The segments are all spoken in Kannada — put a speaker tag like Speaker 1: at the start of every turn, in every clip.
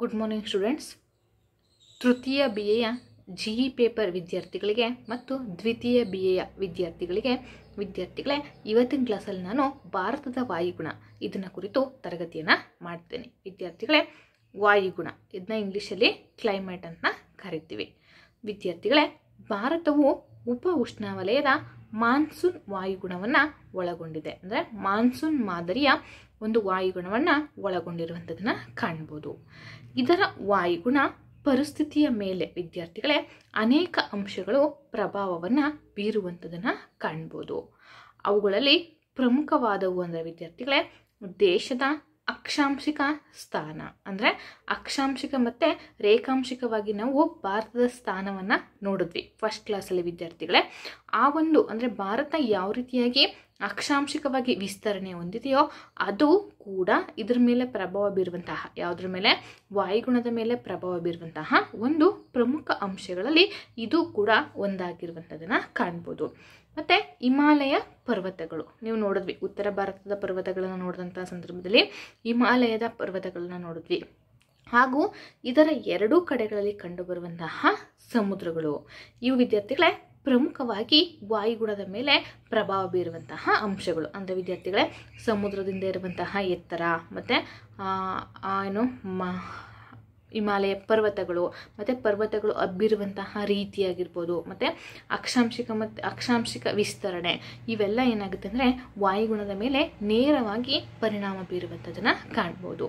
Speaker 1: ಗುಡ್ ಮಾರ್ನಿಂಗ್ ಸ್ಟೂಡೆಂಟ್ಸ್ ತೃತೀಯ ಬಿ ಎಯ ಜಿ ಇ ಪೇಪರ್ ವಿದ್ಯಾರ್ಥಿಗಳಿಗೆ ಮತ್ತು ದ್ವಿತೀಯ ಬಿ ಎಯ ವಿದ್ಯಾರ್ಥಿಗಳಿಗೆ ವಿದ್ಯಾರ್ಥಿಗಳೇ ಇವತ್ತಿನ ಕ್ಲಾಸಲ್ಲಿ ನಾನು ಭಾರತದ ವಾಯುಗುಣ ಇದನ್ನು ಕುರಿತು ತರಗತಿಯನ್ನು ಮಾಡ್ತೇನೆ ವಿದ್ಯಾರ್ಥಿಗಳೇ ವಾಯುಗುಣ ಇದನ್ನ ಇಂಗ್ಲೀಷಲ್ಲಿ ಕ್ಲೈಮೇಟ್ ಅಂತ ಕರಿತೀವಿ ವಿದ್ಯಾರ್ಥಿಗಳೇ ಭಾರತವು ಉಪ ಉಷ್ಣವಲಯದ ಮಾನ್ಸೂನ್ ವಾಯುಗುಣವನ್ನು ಒಳಗೊಂಡಿದೆ ಅಂದರೆ ಮಾನ್ಸೂನ್ ಮಾದರಿಯ ಒಂದು ವಾಯುಗುಣವನ್ನು ಒಳಗೊಂಡಿರುವಂಥದ್ದನ್ನು ಕಾಣ್ಬೋದು ಇದರ ವಾಯುಗುಣ ಪರಿಸ್ಥಿತಿಯ ಮೇಲೆ ವಿದ್ಯಾರ್ಥಿಗಳೇ ಅನೇಕ ಅಂಶಗಳು ಪ್ರಭಾವವನ್ನು ಬೀರುವಂಥದ್ದನ್ನು ಕಾಣ್ಬೋದು ಅವುಗಳಲ್ಲಿ ಪ್ರಮುಖವಾದವು ಅಂದರೆ ವಿದ್ಯಾರ್ಥಿಗಳೇ ದೇಶದ ಅಕ್ಷಾಂಶಿಕ ಸ್ಥಾನ ಅಂದರೆ ಅಕ್ಷಾಂಶಿಕ ಮತ್ತು ರೇಖಾಂಶಿಕವಾಗಿ ನಾವು ಭಾರತದ ಸ್ಥಾನವನ್ನು ನೋಡಿದ್ವಿ ಫಸ್ಟ್ ಕ್ಲಾಸಲ್ಲಿ ವಿದ್ಯಾರ್ಥಿಗಳೇ ಆ ಒಂದು ಅಂದರೆ ಭಾರತ ಯಾವ ರೀತಿಯಾಗಿ ಅಕ್ಷಾಂಶಿಕವಾಗಿ ವಿಸ್ತರಣೆ ಹೊಂದಿದೆಯೋ ಅದು ಕೂಡ ಇದ್ರ ಮೇಲೆ ಪ್ರಭಾವ ಬೀರುವಂತಹ ಯಾವುದ್ರ ಮೇಲೆ ವಾಯುಗುಣದ ಮೇಲೆ ಪ್ರಭಾವ ಬೀರುವಂತಹ ಒಂದು ಪ್ರಮುಖ ಅಂಶಗಳಲ್ಲಿ ಇದು ಕೂಡ ಒಂದಾಗಿರುವಂಥದ್ದನ್ನು ಕಾಣ್ಬೋದು ಮತ್ತು ಹಿಮಾಲಯ ಪರ್ವತಗಳು ನೀವು ನೋಡಿದ್ವಿ ಉತ್ತರ ಭಾರತದ ಪರ್ವತಗಳನ್ನು ನೋಡಿದಂಥ ಸಂದರ್ಭದಲ್ಲಿ ಹಿಮಾಲಯದ ಪರ್ವತಗಳನ್ನು ನೋಡಿದ್ವಿ ಹಾಗೂ ಇದರ ಎರಡೂ ಕಡೆಗಳಲ್ಲಿ ಕಂಡುಬರುವಂತಹ ಸಮುದ್ರಗಳು ಇವು ವಿದ್ಯಾರ್ಥಿಗಳೇ ಪ್ರಮುಖವಾಗಿ ವಾಯುಗುಣದ ಮೇಲೆ ಪ್ರಭಾವ ಬೀರುವಂತಹ ಅಂಶಗಳು ಅಂದರೆ ವಿದ್ಯಾರ್ಥಿಗಳೇ ಸಮುದ್ರದಿಂದ ಇರುವಂತಹ ಎತ್ತರ ಮತ್ತು ಏನು ಮ ಹಿಮಾಲಯ ಪರ್ವತಗಳು ಮತ್ತು ಪರ್ವತಗಳು ಹಬ್ಬಿರುವಂತಹ ರೀತಿಯಾಗಿರ್ಬೋದು ಮತ್ತು ಅಕ್ಷಾಂಶಿಕ ಮತ್ತು ಅಕ್ಷಾಂಶಿಕ ವಿಸ್ತರಣೆ ಇವೆಲ್ಲ ಏನಾಗುತ್ತೆ ಅಂದರೆ ವಾಯುಗುಣದ ಮೇಲೆ ನೇರವಾಗಿ ಪರಿಣಾಮ ಬೀರುವಂಥದ್ದನ್ನು ಕಾಣ್ಬೋದು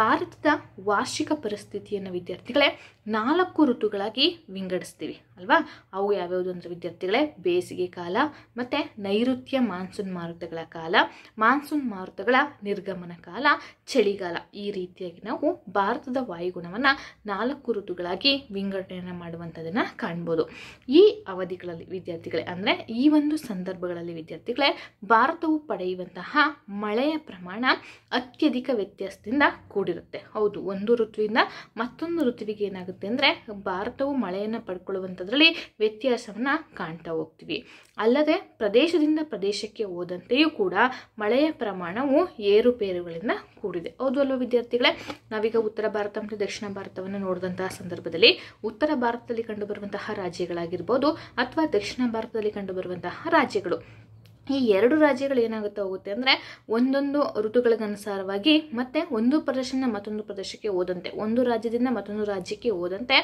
Speaker 1: ಭಾರತದ ವಾರ್ಷಿಕ ಪರಿಸ್ಥಿತಿಯನ್ನು ವಿದ್ಯಾರ್ಥಿಗಳೇ ನಾಲ್ಕು ಋತುಗಳಾಗಿ ವಿಂಗಡಿಸ್ತೀವಿ ಅಲ್ವಾ ಅವು ಯಾವ್ಯಾವುದು ಅಂದರೆ ವಿದ್ಯಾರ್ಥಿಗಳೇ ಬೇಸಿಗೆ ಕಾಲ ಮತ್ತು ನೈಋತ್ಯ ಮಾನ್ಸೂನ್ ಮಾರುತಗಳ ಕಾಲ ಮಾನ್ಸೂನ್ ಮಾರುತಗಳ ನಿರ್ಗಮನ ಕಾಲ ಚಳಿಗಾಲ ಈ ರೀತಿಯಾಗಿ ನಾವು ಭಾರತದ ವಾಯುಗುಣವನ್ನು ನಾಲ್ಕು ಋತುಗಳಾಗಿ ವಿಂಗಡಣೆಯನ್ನು ಮಾಡುವಂಥದ್ದನ್ನು ಕಾಣ್ಬೋದು ಈ ಅವಧಿಗಳಲ್ಲಿ ವಿದ್ಯಾರ್ಥಿಗಳೇ ಅಂದರೆ ಈ ಒಂದು ಸಂದರ್ಭಗಳಲ್ಲಿ ವಿದ್ಯಾರ್ಥಿಗಳೇ ಭಾರತವು ಪಡೆಯುವಂತಹ ಮಳೆಯ ಪ್ರಮಾಣ ಅತ್ಯಧಿಕ ವ್ಯತ್ಯಾಸದಿಂದ ಕೂಡಿರುತ್ತೆ ಹೌದು ಒಂದು ಋತುವಿಂದ ಮತ್ತೊಂದು ಋತುವಿಗೆ ಏನಾಗುತ್ತೆ ಅಂದರೆ ಭಾರತವು ಮಳೆಯನ್ನು ಪಡ್ಕೊಳ್ಳುವಂಥದ್ರಲ್ಲಿ ವ್ಯತ್ಯಾಸವನ್ನು ಕಾಣ್ತಾ ಹೋಗ್ತೀವಿ ಅಲ್ಲದೆ ಪ್ರದೇಶದಿಂದ ಪ್ರದೇಶಕ್ಕೆ ಹೋದಂತೆಯೂ ಕೂಡ ಮಳೆಯ ಪ್ರಮಾಣವು ಏರುಪೇರುಗಳಿಂದ ಕೂಡಿದೆ ಹೌದು ಅಲ್ವ ವಿದ್ಯಾರ್ಥಿಗಳೇ ನಾವೀಗ ಉತ್ತರ ಭಾರತ ಮತ್ತು ದಕ್ಷಿಣ ಭಾರತವನ್ನು ನೋಡಿದಂತಹ ಸಂದರ್ಭದಲ್ಲಿ ಉತ್ತರ ಭಾರತದಲ್ಲಿ ಕಂಡುಬರುವಂತಹ ರಾಜ್ಯಗಳಾಗಿರ್ಬೋದು ಅಥವಾ ದಕ್ಷಿಣ ಭಾರತದಲ್ಲಿ ಕಂಡುಬರುವಂತಹ ರಾಜ್ಯಗಳು ಈ ಎರಡು ರಾಜ್ಯಗಳು ಏನಾಗುತ್ತಾ ಹೋಗುತ್ತೆ ಅಂದರೆ ಒಂದೊಂದು ಋತುಗಳಿಗನುಸಾರವಾಗಿ ಮತ್ತು ಒಂದು ಪ್ರದೇಶದಿಂದ ಮತ್ತೊಂದು ಪ್ರದೇಶಕ್ಕೆ ಹೋದಂತೆ ಒಂದು ರಾಜ್ಯದಿಂದ ಮತ್ತೊಂದು ರಾಜ್ಯಕ್ಕೆ ಹೋದಂತೆ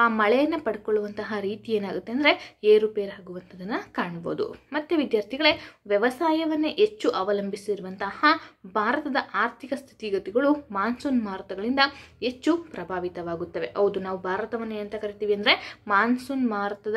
Speaker 1: ಆ ಮಳೆಯನ್ನು ಪಡ್ಕೊಳ್ಳುವಂತಹ ರೀತಿ ಏನಾಗುತ್ತೆ ಅಂದರೆ ಏರುಪೇರಾಗುವಂಥದ್ದನ್ನು ಕಾಣ್ಬೋದು ಮತ್ತು ವಿದ್ಯಾರ್ಥಿಗಳೇ ವ್ಯವಸಾಯವನ್ನೇ ಹೆಚ್ಚು ಅವಲಂಬಿಸಿರುವಂತಹ ಭಾರತದ ಆರ್ಥಿಕ ಸ್ಥಿತಿಗತಿಗಳು ಮಾನ್ಸೂನ್ ಮಾರುತಗಳಿಂದ ಹೆಚ್ಚು ಪ್ರಭಾವಿತವಾಗುತ್ತವೆ ಹೌದು ನಾವು ಭಾರತವನ್ನು ಏನಂತ ಕರಿತೀವಿ ಅಂದರೆ ಮಾನ್ಸೂನ್ ಮಾರುತದ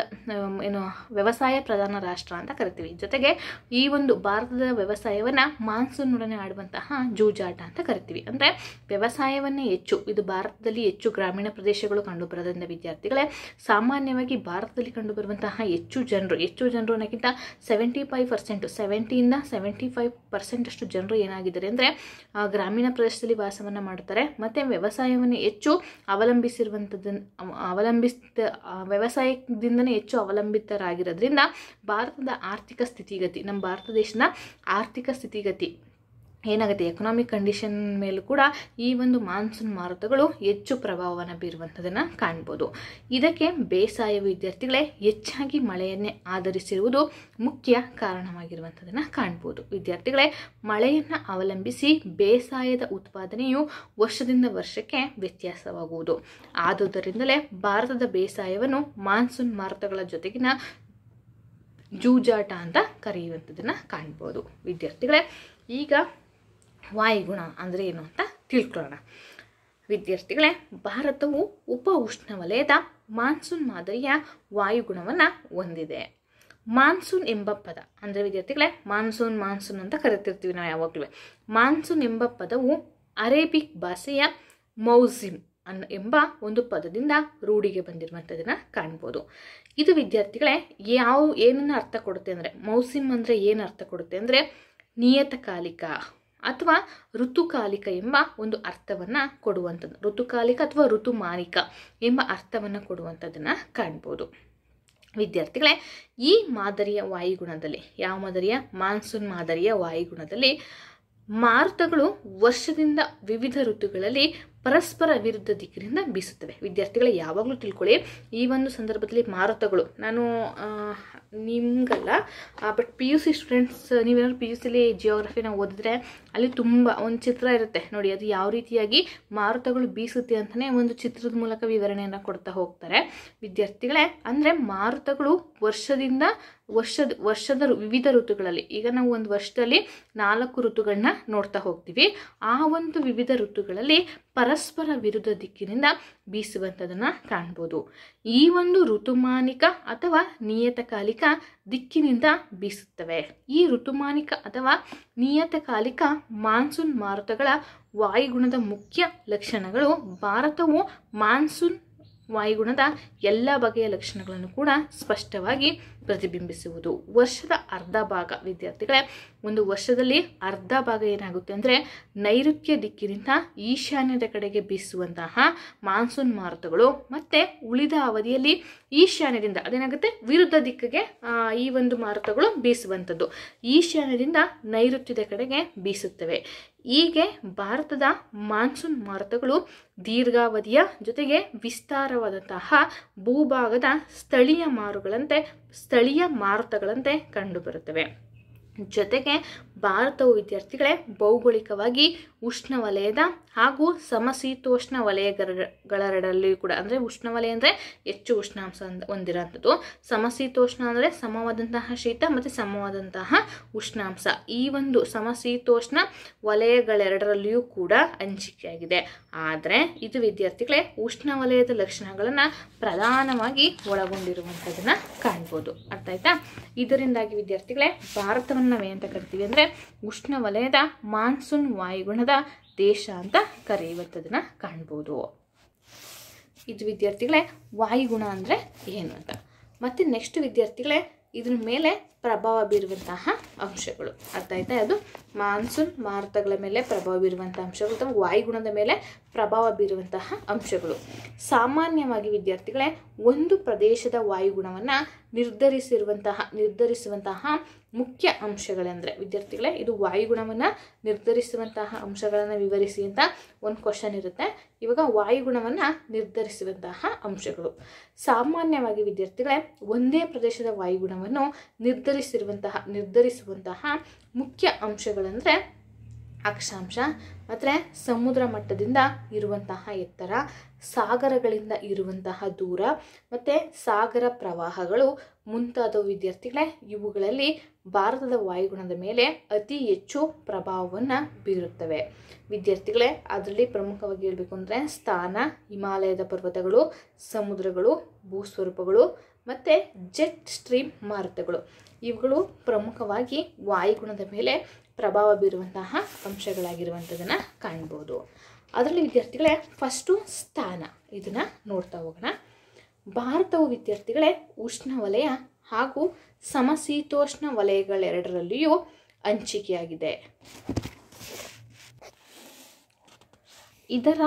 Speaker 1: ಏನು ವ್ಯವಸಾಯ ಪ್ರಧಾನ ರಾಷ್ಟ್ರ ಅಂತ ಕರಿತೀವಿ ಜೊತೆಗೆ ಈ ಒಂದು ಭಾರತದ ವ್ಯವಸಾಯವನ್ನು ಮಾನ್ಸೂನ್ನೊಡನೆ ಆಡುವಂತಹ ಜೂಜಾಟ ಅಂತ ಕರಿತೀವಿ ಅಂದರೆ ವ್ಯವಸಾಯವನ್ನೇ ಹೆಚ್ಚು ಇದು ಭಾರತದಲ್ಲಿ ಹೆಚ್ಚು ಗ್ರಾಮೀಣ ಪ್ರದೇಶಗಳು ಕಂಡುಬರೋದ್ರಿಂದ ವಿದ್ಯಾರ್ಥಿಗಳೇ ಸಾಮಾನ್ಯವಾಗಿ ಭಾರತದಲ್ಲಿ ಕಂಡುಬರುವಂತಹ ಹೆಚ್ಚು ಜನರು ಹೆಚ್ಚು ಜನರು ಅನ್ನೋಕ್ಕಿಂತ ಸೆವೆಂಟಿ ಫೈವ್ ಪರ್ಸೆಂಟ್ ಸೆವೆಂಟಿಯಿಂದ ಸೆವೆಂಟಿ ಫೈವ್ ಪರ್ಸೆಂಟಷ್ಟು ಅಷ್ಟು ಜನರು ಏನಾಗಿದ್ದಾರೆ ಅಂದರೆ ಗ್ರಾಮೀಣ ಪ್ರದೇಶದಲ್ಲಿ ವಾಸವನ್ನು ಮಾಡ್ತಾರೆ ಮತ್ತು ವ್ಯವಸಾಯವನ್ನು ಹೆಚ್ಚು ಅವಲಂಬಿಸಿರುವಂಥದ್ದನ್ನು ಅವಲಂಬಿಸ ವ್ಯವಸಾಯದಿಂದನೇ ಹೆಚ್ಚು ಅವಲಂಬಿತರಾಗಿರೋದ್ರಿಂದ ಭಾರತದ ಆರ್ಥಿಕ ಸ್ಥಿತಿಗತಿ ನಮ್ಮ ಭಾರತ ದೇಶದ ಆರ್ಥಿಕ ಸ್ಥಿತಿಗತಿ ಏನಾಗುತ್ತೆ ಎಕನಾಮಿಕ್ ಕಂಡೀಷನ್ ಮೇಲೂ ಕೂಡ ಈ ಒಂದು ಮಾನ್ಸೂನ್ ಮಾರುತಗಳು ಹೆಚ್ಚು ಪ್ರಭಾವವನ್ನು ಬೀರುವಂಥದ್ದನ್ನು ಕಾಣ್ಬೋದು ಇದಕ್ಕೆ ಬೇಸಾಯ ವಿದ್ಯಾರ್ಥಿಗಳೇ ಹೆಚ್ಚಾಗಿ ಮಳೆಯನ್ನೇ ಆಧರಿಸಿರುವುದು ಮುಖ್ಯ ಕಾರಣವಾಗಿರುವಂಥದ್ದನ್ನು ಕಾಣ್ಬೋದು ವಿದ್ಯಾರ್ಥಿಗಳೇ ಮಳೆಯನ್ನು ಅವಲಂಬಿಸಿ ಬೇಸಾಯದ ಉತ್ಪಾದನೆಯು ವರ್ಷದಿಂದ ವರ್ಷಕ್ಕೆ ವ್ಯತ್ಯಾಸವಾಗುವುದು ಆದುದರಿಂದಲೇ ಭಾರತದ ಬೇಸಾಯವನ್ನು ಮಾನ್ಸೂನ್ ಮಾರುತಗಳ ಜೊತೆಗಿನ ಜೂಜಾಟ ಅಂತ ಕರೆಯುವಂಥದ್ದನ್ನು ಕಾಣ್ಬೋದು ವಿದ್ಯಾರ್ಥಿಗಳೇ ಈಗ ವಾಯುಗುಣ ಅಂದರೆ ಏನು ಅಂತ ತಿಳ್ಕೊಳ್ಳೋಣ ವಿದ್ಯಾರ್ಥಿಗಳೇ ಭಾರತವು ಉಪ ಉಷ್ಣವಲಯದ ಮಾನ್ಸೂನ್ ಮಾದರಿಯ ವಾಯುಗುಣವನ್ನು ಹೊಂದಿದೆ ಮಾನ್ಸೂನ್ ಎಂಬ ಪದ ಅಂದರೆ ವಿದ್ಯಾರ್ಥಿಗಳೇ ಮಾನ್ಸೂನ್ ಮಾನ್ಸೂನ್ ಅಂತ ಕರಿತಿರ್ತೀವಿ ನಾವು ಯಾವಾಗಲೂ ಮಾನ್ಸೂನ್ ಎಂಬ ಪದವು ಅರೇಬಿಕ್ ಭಾಷೆಯ ಮೌಸಿಮ್ ಅನ್ ಎಂಬ ಒಂದು ಪದದಿಂದ ರೂಢಿಗೆ ಬಂದಿರುವಂಥದ್ದನ್ನು ಕಾಣ್ಬೋದು ಇದು ವಿದ್ಯಾರ್ಥಿಗಳೇ ಯಾವ ಏನನ್ನು ಅರ್ಥ ಕೊಡುತ್ತೆ ಅಂದರೆ ಮೌಸಿಮ್ ಅಂದರೆ ಏನು ಅರ್ಥ ಕೊಡುತ್ತೆ ಅಂದರೆ ನಿಯತಕಾಲಿಕ ಅಥವಾ ಋತುಕಾಲಿಕ ಎಂಬ ಒಂದು ಅರ್ಥವನ್ನು ಕೊಡುವಂಥದ್ದು ಋತುಕಾಲಿಕ ಅಥವಾ ಋತುಮಾನಿಕ ಎಂಬ ಅರ್ಥವನ್ನು ಕೊಡುವಂಥದ್ದನ್ನು ಕಾಣ್ಬೋದು ವಿದ್ಯಾರ್ಥಿಗಳೇ ಈ ಮಾದರಿಯ ವಾಯುಗುಣದಲ್ಲಿ ಯಾವ ಮಾದರಿಯ ಮಾನ್ಸೂನ್ ಮಾದರಿಯ ವಾಯುಗುಣದಲ್ಲಿ ಮಾರುತಗಳು ವರ್ಷದಿಂದ ವಿವಿಧ ಋತುಗಳಲ್ಲಿ ಪರಸ್ಪರ ವಿರುದ್ಧ ದಿಕ್ಕಿನಿಂದ ಬೀಸುತ್ತವೆ ವಿದ್ಯಾರ್ಥಿಗಳೇ ಯಾವಾಗಲೂ ತಿಳ್ಕೊಳ್ಳಿ ಈ ಒಂದು ಸಂದರ್ಭದಲ್ಲಿ ಮಾರುತಗಳು ನಾನು ನಿಮ್ಗಲ್ಲ but P U C students ನೀವೇನಾದ್ರು ಪಿ ಯು ಸಿಲಿ ಜಿಯೋಗ್ರಫಿನ ಓದಿದ್ರೆ ಅಲ್ಲಿ ತುಂಬ ಒಂದು ಚಿತ್ರ ಇರುತ್ತೆ ನೋಡಿ ಅದು ಯಾವ ರೀತಿಯಾಗಿ ಮಾರುತಗಳು ಬೀಸುತ್ತೆ ಅಂತಲೇ ಒಂದು ಚಿತ್ರದ ಮೂಲಕ ವಿವರಣೆಯನ್ನು ಕೊಡ್ತಾ ಹೋಗ್ತಾರೆ ವಿದ್ಯಾರ್ಥಿಗಳೇ ಅಂದರೆ ಮಾರುತಗಳು ವರ್ಷದಿಂದ ವರ್ಷದ ವರ್ಷದ ವಿವಿಧ ಋತುಗಳಲ್ಲಿ ಈಗ ನಾವು ಒಂದು ವರ್ಷದಲ್ಲಿ ನಾಲ್ಕು ಋತುಗಳನ್ನ ನೋಡ್ತಾ ಹೋಗ್ತೀವಿ ಆ ಒಂದು ವಿವಿಧ ಋತುಗಳಲ್ಲಿ ಪರಸ್ಪರ ವಿರುದ್ಧ ದಿಕ್ಕಿನಿಂದ ಬೀಸುವಂಥದನ್ನು ಕಾಣ್ಬೋದು ಈ ಒಂದು ಋತುಮಾನಿಕ ಅಥವಾ ನಿಯತಕಾಲಿಕ ದಿಕ್ಕಿನಿಂದ ಬೀಸುತ್ತವೆ ಈ ಋತುಮಾನಿಕ ಅಥವಾ ನಿಯತಕಾಲಿಕ ಮಾನ್ಸೂನ್ ಮಾರುತಗಳ ವಾಯುಗುಣದ ಮುಖ್ಯ ಲಕ್ಷಣಗಳು ಭಾರತವು ಮಾನ್ಸೂನ್ ವಾಯುಗುಣದ ಎಲ್ಲ ಬಗೆಯ ಲಕ್ಷಣಗಳನ್ನು ಕೂಡ ಸ್ಪಷ್ಟವಾಗಿ ಪ್ರತಿಬಿಂಬಿಸುವುದು ವರ್ಷದ ಅರ್ಧ ಭಾಗ ವಿದ್ಯಾರ್ಥಿಗಳೇ ಒಂದು ವರ್ಷದಲ್ಲಿ ಅರ್ಧ ಭಾಗ ಏನಾಗುತ್ತೆ ಅಂದರೆ ನೈಋತ್ಯ ದಿಕ್ಕಿನಿಂದ ಈಶಾನ್ಯದ ಕಡೆಗೆ ಬೀಸುವಂತಹ ಮಾನ್ಸೂನ್ ಮಾರುತಗಳು ಮತ್ತು ಉಳಿದ ಅವಧಿಯಲ್ಲಿ ಈಶಾನ್ಯದಿಂದ ಅದೇನಾಗುತ್ತೆ ವಿರುದ್ಧ ದಿಕ್ಕಿಗೆ ಈ ಒಂದು ಮಾರುತಗಳು ಬೀಸುವಂಥದ್ದು ಈಶಾನ್ಯದಿಂದ ನೈಋತ್ಯದ ಕಡೆಗೆ ಬೀಸುತ್ತವೆ ಹೀಗೆ ಭಾರತದ ಮಾನ್ಸೂನ್ ಮಾರುತಗಳು ದೀರ್ಘಾವಧಿಯ ಜೊತೆಗೆ ವಿಸ್ತಾರವಾದಂತಹ ಭೂಭಾಗದ ಸ್ಥಳೀಯ ಮಾರುಗಳಂತೆ ಸ್ಥಳೀಯ ಮಾರುತಗಳಂತೆ ಕಂಡುಬರುತ್ತವೆ ಜೊತೆಗೆ ಭಾರತವು ವಿದ್ಯಾರ್ಥಿಗಳೇ ಭೌಗೋಳಿಕವಾಗಿ ಉಷ್ಣವಲಯದ ಹಾಗೂ ಸಮಶೀತೋಷ್ಣ ವಲಯಗಳೆರಡಲ್ಲಿಯೂ ಕೂಡ ಅಂದರೆ ಉಷ್ಣವಲಯ ಅಂದರೆ ಹೆಚ್ಚು ಉಷ್ಣಾಂಶ ಹೊಂದಿರೋಂಥದ್ದು ಸಮಶೀತೋಷ್ಣ ಅಂದರೆ ಸಮವಾದಂತಹ ಶೀತ ಮತ್ತು ಸಮವಾದಂತಹ ಉಷ್ಣಾಂಶ ಈ ಒಂದು ಸಮಶೀತೋಷ್ಣ ವಲಯಗಳೆರಡರಲ್ಲಿಯೂ ಕೂಡ ಹಂಚಿಕೆಯಾಗಿದೆ ಆದರೆ ಇದು ವಿದ್ಯಾರ್ಥಿಗಳೇ ಉಷ್ಣವಲಯದ ಲಕ್ಷಣಗಳನ್ನು ಪ್ರಧಾನವಾಗಿ ಒಳಗೊಂಡಿರುವಂಥದ್ದನ್ನು ಕಾಣ್ಬೋದು ಅರ್ಥ ಆಯ್ತಾ ಇದರಿಂದಾಗಿ ವಿದ್ಯಾರ್ಥಿಗಳೇ ಭಾರತವನ್ನು ನಾವೇನಂತ ಕರಿತೀವಿ ಅಂದರೆ ಉಷ್ಣವಲಯದ ಮಾನ್ಸೂನ್ ವಾಯುಗುಣದ ದೇಶ ಅಂತ ಕರೆಯುವಂಥದನ್ನು ಕಾಣ್ಬೋದು ಇದು ವಿದ್ಯಾರ್ಥಿಗಳೇ ವಾಯುಗುಣ ಅಂದರೆ ಏನು ಅಂತ ಮತ್ತು ನೆಕ್ಸ್ಟ್ ವಿದ್ಯಾರ್ಥಿಗಳೇ ಇದ್ರ ಮೇಲೆ ಪ್ರಭಾವ ಬೀರುವಂತಹ ಅಂಶಗಳು ಅರ್ಥ ಆಯ್ತಾ ಅದು ಮಾನ್ಸೂನ್ ಮಾರುತಗಳ ಮೇಲೆ ಪ್ರಭಾವ ಬೀರುವಂತಹ ಅಂಶಗಳು ಅಥವಾ ವಾಯುಗುಣದ ಮೇಲೆ ಪ್ರಭಾವ ಬೀರುವಂತಹ ಅಂಶಗಳು ಸಾಮಾನ್ಯವಾಗಿ ವಿದ್ಯಾರ್ಥಿಗಳೇ ಒಂದು ಪ್ರದೇಶದ ವಾಯುಗುಣವನ್ನು ನಿರ್ಧರಿಸಿರುವಂತಹ ನಿರ್ಧರಿಸುವಂತಹ ಮುಖ್ಯ ಅಂಶಗಳೆಂದರೆ ವಿದ್ಯಾರ್ಥಿಗಳೇ ಇದು ವಾಯುಗುಣವನ್ನು ನಿರ್ಧರಿಸುವಂತಹ ಅಂಶಗಳನ್ನು ವಿವರಿಸಿ ಅಂತ ಒಂದು ಕ್ವಶನ್ ಇರುತ್ತೆ ಇವಾಗ ವಾಯುಗುಣವನ್ನು ನಿರ್ಧರಿಸುವಂತಹ ಅಂಶಗಳು ಸಾಮಾನ್ಯವಾಗಿ ವಿದ್ಯಾರ್ಥಿಗಳೇ ಒಂದೇ ಪ್ರದೇಶದ ವಾಯುಗುಣವನ್ನು ನಿರ್ಧರಿಸಿರುವಂತಹ ನಿರ್ಧರಿಸುವಂತಹ ಮುಖ್ಯ ಅಂಶಗಳೆಂದರೆ ಅಕ್ಷಾಂಶ ಮತ್ತು ಸಮುದ್ರ ಮಟ್ಟದಿಂದ ಇರುವಂತಹ ಎತ್ತರ ಸಾಗರಗಳಿಂದ ಇರುವಂತಹ ದೂರ ಮತ್ತು ಸಾಗರ ಪ್ರವಾಹಗಳು ಮುಂತಾದ ವಿದ್ಯಾರ್ಥಿಗಳೇ ಇವುಗಳಲ್ಲಿ ಭಾರತದ ವಾಯುಗುಣದ ಮೇಲೆ ಅತಿ ಹೆಚ್ಚು ಪ್ರಭಾವವನ್ನು ಬೀರುತ್ತವೆ ವಿದ್ಯಾರ್ಥಿಗಳೇ ಅದರಲ್ಲಿ ಪ್ರಮುಖವಾಗಿ ಹೇಳಬೇಕು ಅಂದರೆ ಸ್ಥಾನ ಹಿಮಾಲಯದ ಪರ್ವತಗಳು ಸಮುದ್ರಗಳು ಭೂಸ್ವರೂಪಗಳು ಮತ್ತು ಜೆಟ್ ಸ್ಟ್ರೀಮ್ ಮಾರುತಗಳು ಇವುಗಳು ಪ್ರಮುಖವಾಗಿ ವಾಯುಗುಣದ ಮೇಲೆ ಪ್ರಭಾವ ಬೀರುವಂತಹ ಅಂಶಗಳಾಗಿರುವಂಥದನ್ನು ಕಾಣ್ಬೋದು ಅದರಲ್ಲಿ ವಿದ್ಯಾರ್ಥಿಗಳೇ ಫಸ್ಟು ಸ್ಥಾನ ಇದನ್ನು ನೋಡ್ತಾ ಹೋಗೋಣ ಭಾರತವು ವಿದ್ಯಾರ್ಥಿಗಳೇ ಉಷ್ಣವಲಯ ಹಾಗೂ ಸಮಶೀತೋಷ್ಣ ವಲಯಗಳೆರಡರಲ್ಲಿಯೂ ಹಂಚಿಕೆಯಾಗಿದೆ ಇದರ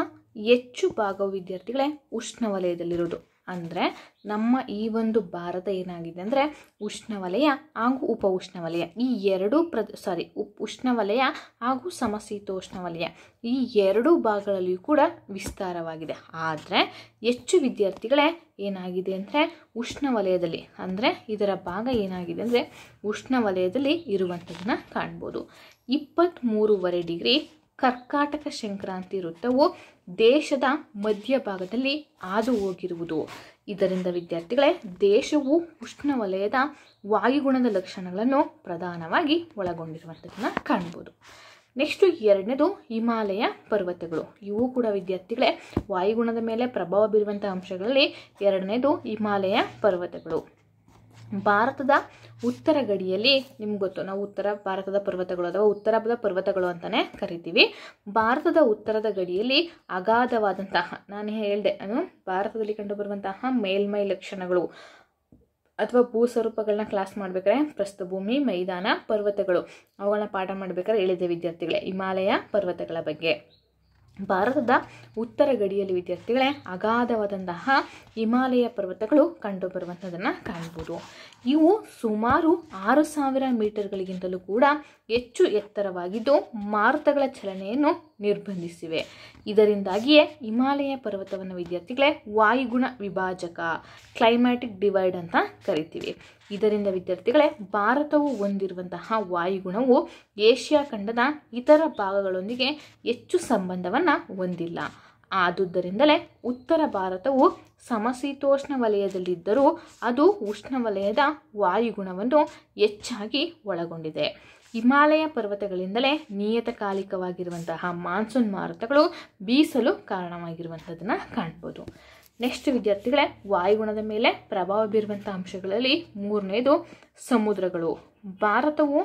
Speaker 1: ಹೆಚ್ಚು ಭಾಗವು ವಿದ್ಯಾರ್ಥಿಗಳೇ ಉಷ್ಣವಲಯದಲ್ಲಿರೋದು ಅಂದರೆ ನಮ್ಮ ಈ ಒಂದು ಭಾರತ ಏನಾಗಿದೆ ಅಂದರೆ ಉಷ್ಣವಲಯ ಹಾಗೂ ಉಪ ಉಷ್ಣವಲಯ ಈ ಎರಡೂ ಪ್ರದ ಸಾರಿ ಉಪ್ ಉಷ್ಣವಲಯ ಹಾಗೂ ಸಮಶೀತೋಷ್ಣವಲಯ ಈ ಎರಡೂ ಭಾಗಗಳಲ್ಲಿಯೂ ಕೂಡ ವಿಸ್ತಾರವಾಗಿದೆ ಆದರೆ ಹೆಚ್ಚು ವಿದ್ಯಾರ್ಥಿಗಳೇ ಏನಾಗಿದೆ ಅಂದರೆ ಉಷ್ಣವಲಯದಲ್ಲಿ ಅಂದರೆ ಇದರ ಭಾಗ ಏನಾಗಿದೆ ಅಂದರೆ ಉಷ್ಣವಲಯದಲ್ಲಿ ಇರುವಂಥದ್ದನ್ನು ಕಾಣ್ಬೋದು ಇಪ್ಪತ್ತ್ಮೂರುವರೆ ಡಿಗ್ರಿ ಕರ್ಕಾಟಕ ಸಂಕ್ರಾಂತಿ ವೃತ್ತವು ದೇಶದ ಮಧ್ಯಭಾಗದಲ್ಲಿ ಹಾದು ಹೋಗಿರುವುದು ಇದರಿಂದ ವಿದ್ಯಾರ್ಥಿಗಳೇ ದೇಶವು ಉಷ್ಣವಲಯದ ವಾಯುಗುಣದ ಲಕ್ಷಣಗಳನ್ನು ಪ್ರಧಾನವಾಗಿ ಒಳಗೊಂಡಿರುವಂಥದ್ದನ್ನು ಕಾಣ್ಬೋದು ನೆಕ್ಸ್ಟು ಎರಡನೇದು ಹಿಮಾಲಯ ಪರ್ವತಗಳು ಇವು ಕೂಡ ವಿದ್ಯಾರ್ಥಿಗಳೇ ವಾಯುಗುಣದ ಮೇಲೆ ಪ್ರಭಾವ ಬೀರುವಂಥ ಅಂಶಗಳಲ್ಲಿ ಎರಡನೇದು ಹಿಮಾಲಯ ಪರ್ವತಗಳು ಭಾರತದ ಉತ್ತರ ಗಡಿಯಲ್ಲಿ ನಿಮ್ಗೆ ಗೊತ್ತು ನಾವು ಉತ್ತರ ಭಾರತದ ಪರ್ವತಗಳು ಅಥವಾ ಉತ್ತರದ ಪರ್ವತಗಳು ಅಂತಲೇ ಕರಿತೀವಿ ಭಾರತದ ಉತ್ತರದ ಗಡಿಯಲ್ಲಿ ಅಗಾಧವಾದಂತಹ ನಾನು ಹೇಳಿದೆ ಅದು ಭಾರತದಲ್ಲಿ ಕಂಡುಬರುವಂತಹ ಮೇಲ್ಮೈ ಲಕ್ಷಣಗಳು ಅಥವಾ ಭೂ ಸ್ವರೂಪಗಳನ್ನ ಕ್ಲಾಸ್ ಮಾಡ್ಬೇಕಾದ್ರೆ ಪ್ರಸ್ಥಭೂಮಿ ಮೈದಾನ ಪರ್ವತಗಳು ಅವುಗಳನ್ನ ಪಾಠ ಮಾಡ್ಬೇಕಾದ್ರೆ ಹೇಳಿದೆ ವಿದ್ಯಾರ್ಥಿಗಳೇ ಹಿಮಾಲಯ ಪರ್ವತಗಳ ಬಗ್ಗೆ ಭಾರತದ ಉತ್ತರ ಗಡಿಯಲ್ಲಿ ವಿದ್ಯಾರ್ಥಿಗಳೇ ಅಗಾಧವಾದಂತಹ ಹಿಮಾಲಯ ಪರ್ವತಗಳು ಕಂಡು ಕಾಣ್ಬೋದು ಇವು ಸುಮಾರು ಆರು ಸಾವಿರ ಮೀಟರ್ಗಳಿಗಿಂತಲೂ ಕೂಡ ಹೆಚ್ಚು ಎತ್ತರವಾಗಿದ್ದು ಮಾರುತಗಳ ಚಲನೆಯನ್ನು ನಿರ್ಬಂಧಿಸಿವೆ ಇದರಿಂದಾಗಿಯೇ ಹಿಮಾಲಯ ಪರ್ವತವನ್ನು ವಿದ್ಯಾರ್ಥಿಗಳೇ ವಾಯುಗುಣ ವಿಭಾಜಕ ಕ್ಲೈಮ್ಯಾಟಿಕ್ ಡಿವೈಡ್ ಅಂತ ಕರಿತೀವಿ ಇದರಿಂದ ವಿದ್ಯಾರ್ಥಿಗಳೇ ಭಾರತವು ಹೊಂದಿರುವಂತಹ ವಾಯುಗುಣವು ಏಷ್ಯಾ ಖಂಡದ ಇತರ ಭಾಗಗಳೊಂದಿಗೆ ಹೆಚ್ಚು ಸಂಬಂಧವನ್ನು ಹೊಂದಿಲ್ಲ ಆದುದರಿಂದಲೇ ಉತ್ತರ ಭಾರತವು ಸಮಶೀತೋಷ್ಣ ವಲಯದಲ್ಲಿದ್ದರೂ ಅದು ಉಷ್ಣವಲಯದ ವಾಯುಗುಣವನ್ನು ಹೆಚ್ಚಾಗಿ ಒಳಗೊಂಡಿದೆ ಹಿಮಾಲಯ ಪರ್ವತಗಳಿಂದಲೇ ನಿಯತಕಾಲಿಕವಾಗಿರುವಂತಹ ಮಾನ್ಸೂನ್ ಮಾರುತಗಳು ಬೀಸಲು ಕಾರಣವಾಗಿರುವಂಥದ್ದನ್ನು ಕಾಣ್ಬೋದು ನೆಕ್ಸ್ಟ್ ವಿದ್ಯಾರ್ಥಿಗಳೇ ವಾಯುಗುಣದ ಮೇಲೆ ಪ್ರಭಾವ ಬೀರುವಂಥ ಅಂಶಗಳಲ್ಲಿ ಮೂರನೆಯದು ಸಮುದ್ರಗಳು ಭಾರತವು